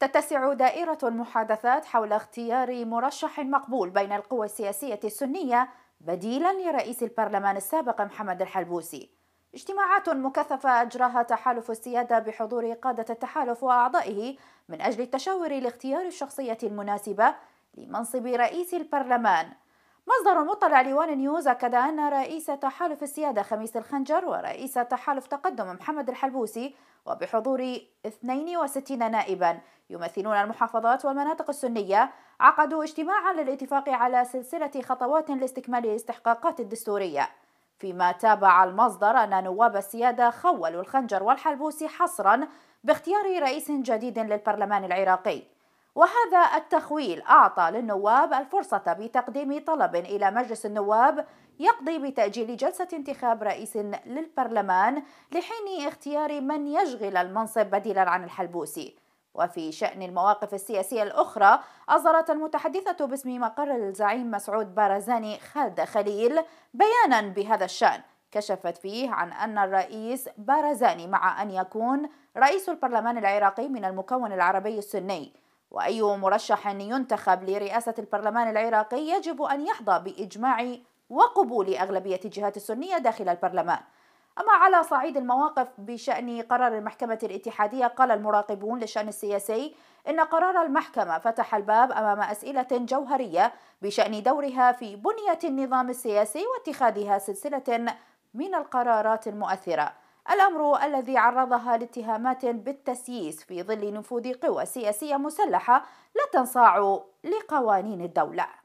تتسع دائرة المحادثات حول اختيار مرشح مقبول بين القوى السياسية السنية بديلا لرئيس البرلمان السابق محمد الحلبوسي. اجتماعات مكثفة أجراها تحالف السيادة بحضور قادة التحالف وأعضائه من أجل التشاور لاختيار الشخصية المناسبة لمنصب رئيس البرلمان مصدر مطلع لوان نيوز أكد أن رئيس تحالف السيادة خميس الخنجر ورئيس تحالف تقدم محمد الحلبوسي وبحضور 62 نائبا يمثلون المحافظات والمناطق السنية عقدوا اجتماعا للاتفاق على سلسلة خطوات لاستكمال الاستحقاقات الدستورية فيما تابع المصدر أن نواب السيادة خولوا الخنجر والحلبوسي حصرا باختيار رئيس جديد للبرلمان العراقي وهذا التخويل أعطى للنواب الفرصة بتقديم طلب إلى مجلس النواب يقضي بتأجيل جلسة انتخاب رئيس للبرلمان لحين اختيار من يشغل المنصب بديلا عن الحلبوسي وفي شأن المواقف السياسية الأخرى أصدرت المتحدثة باسم مقر الزعيم مسعود بارزاني خالد خليل بيانا بهذا الشأن كشفت فيه عن أن الرئيس بارزاني مع أن يكون رئيس البرلمان العراقي من المكون العربي السني وأي مرشح ينتخب لرئاسة البرلمان العراقي يجب أن يحظى بإجماع وقبول أغلبية الجهات السنية داخل البرلمان أما على صعيد المواقف بشأن قرار المحكمة الاتحادية قال المراقبون للشأن السياسي إن قرار المحكمة فتح الباب أمام أسئلة جوهرية بشأن دورها في بنية النظام السياسي واتخاذها سلسلة من القرارات المؤثرة الأمر الذي عرضها لاتهامات بالتسييس في ظل نفوذ قوى سياسية مسلحة لا تنصاع لقوانين الدولة